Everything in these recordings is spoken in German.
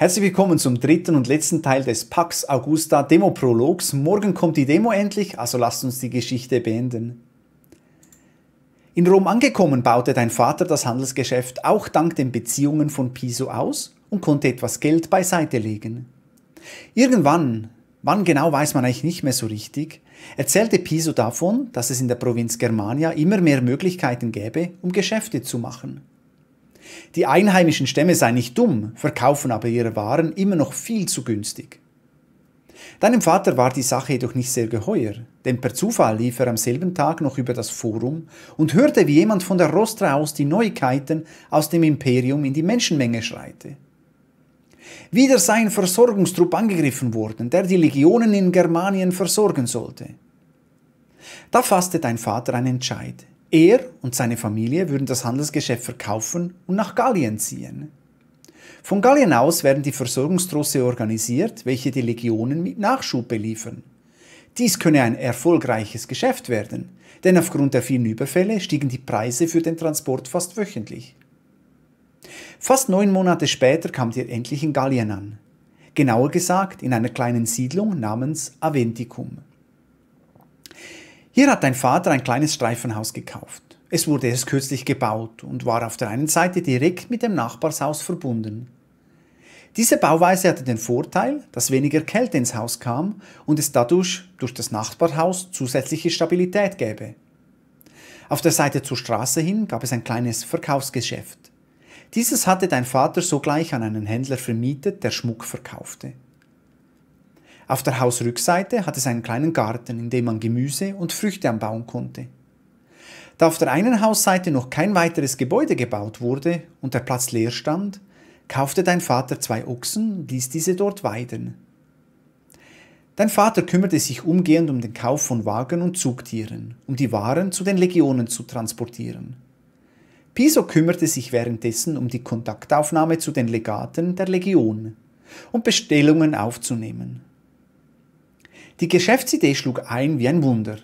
Herzlich willkommen zum dritten und letzten Teil des Pax Augusta Demo Prologs. Morgen kommt die Demo endlich, also lasst uns die Geschichte beenden. In Rom angekommen baute dein Vater das Handelsgeschäft auch dank den Beziehungen von Piso aus und konnte etwas Geld beiseite legen. Irgendwann, wann genau weiß man eigentlich nicht mehr so richtig, erzählte Piso davon, dass es in der Provinz Germania immer mehr Möglichkeiten gäbe, um Geschäfte zu machen. Die einheimischen Stämme seien nicht dumm, verkaufen aber ihre Waren immer noch viel zu günstig. Deinem Vater war die Sache jedoch nicht sehr geheuer, denn per Zufall lief er am selben Tag noch über das Forum und hörte, wie jemand von der Rostra aus die Neuigkeiten aus dem Imperium in die Menschenmenge schreite. Wieder sei ein Versorgungstrupp angegriffen worden, der die Legionen in Germanien versorgen sollte. Da fasste dein Vater einen Entscheid. Er und seine Familie würden das Handelsgeschäft verkaufen und nach Gallien ziehen. Von Gallien aus werden die Versorgungstrosse organisiert, welche die Legionen mit Nachschub beliefern. Dies könne ein erfolgreiches Geschäft werden, denn aufgrund der vielen Überfälle stiegen die Preise für den Transport fast wöchentlich. Fast neun Monate später kam ihr endlich in Gallien an. Genauer gesagt in einer kleinen Siedlung namens Aventicum. Hier hat dein Vater ein kleines Streifenhaus gekauft. Es wurde erst kürzlich gebaut und war auf der einen Seite direkt mit dem Nachbarshaus verbunden. Diese Bauweise hatte den Vorteil, dass weniger Kälte ins Haus kam und es dadurch durch das Nachbarhaus zusätzliche Stabilität gäbe. Auf der Seite zur Straße hin gab es ein kleines Verkaufsgeschäft. Dieses hatte dein Vater sogleich an einen Händler vermietet, der Schmuck verkaufte. Auf der Hausrückseite hat es einen kleinen Garten, in dem man Gemüse und Früchte anbauen konnte. Da auf der einen Hausseite noch kein weiteres Gebäude gebaut wurde und der Platz leer stand, kaufte dein Vater zwei Ochsen und ließ diese dort weiden. Dein Vater kümmerte sich umgehend um den Kauf von Wagen und Zugtieren, um die Waren zu den Legionen zu transportieren. Piso kümmerte sich währenddessen um die Kontaktaufnahme zu den Legaten der Legion, um Bestellungen aufzunehmen. Die Geschäftsidee schlug ein wie ein Wunder.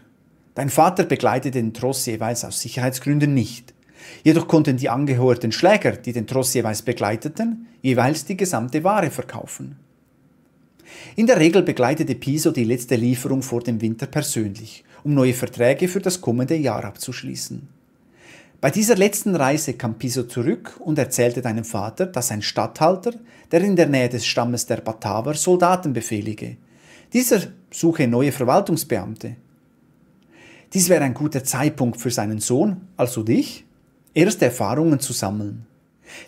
Dein Vater begleitete den Tross jeweils aus Sicherheitsgründen nicht. Jedoch konnten die angeheuerten Schläger, die den Tross jeweils begleiteten, jeweils die gesamte Ware verkaufen. In der Regel begleitete Piso die letzte Lieferung vor dem Winter persönlich, um neue Verträge für das kommende Jahr abzuschließen. Bei dieser letzten Reise kam Piso zurück und erzählte deinem Vater, dass ein Statthalter, der in der Nähe des Stammes der Bataver Soldaten befehlige, dieser suche neue Verwaltungsbeamte. Dies wäre ein guter Zeitpunkt für seinen Sohn, also dich, erste Erfahrungen zu sammeln.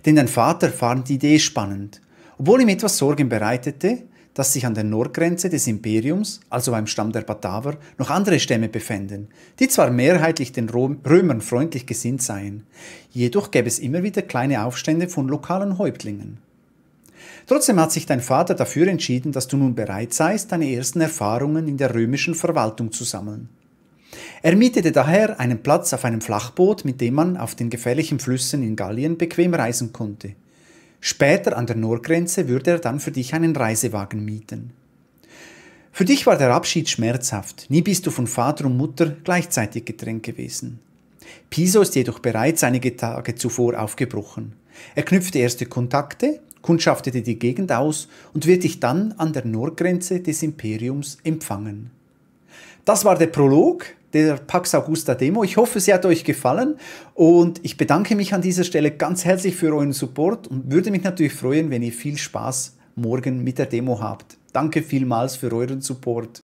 Denn dein Vater fand die Idee spannend, obwohl ihm etwas Sorgen bereitete, dass sich an der Nordgrenze des Imperiums, also beim Stamm der Bataver, noch andere Stämme befänden, die zwar mehrheitlich den Römern freundlich gesinnt seien, jedoch gäbe es immer wieder kleine Aufstände von lokalen Häuptlingen. Trotzdem hat sich dein Vater dafür entschieden, dass du nun bereit seist, deine ersten Erfahrungen in der römischen Verwaltung zu sammeln. Er mietete daher einen Platz auf einem Flachboot, mit dem man auf den gefährlichen Flüssen in Gallien bequem reisen konnte. Später an der Nordgrenze würde er dann für dich einen Reisewagen mieten. Für dich war der Abschied schmerzhaft, nie bist du von Vater und Mutter gleichzeitig getrennt gewesen. Piso ist jedoch bereits einige Tage zuvor aufgebrochen. Er knüpfte erste Kontakte, kundschaftete die Gegend aus und wird dich dann an der Nordgrenze des Imperiums empfangen. Das war der Prolog der Pax Augusta Demo. Ich hoffe, sie hat euch gefallen und ich bedanke mich an dieser Stelle ganz herzlich für euren Support und würde mich natürlich freuen, wenn ihr viel Spaß morgen mit der Demo habt. Danke vielmals für euren Support.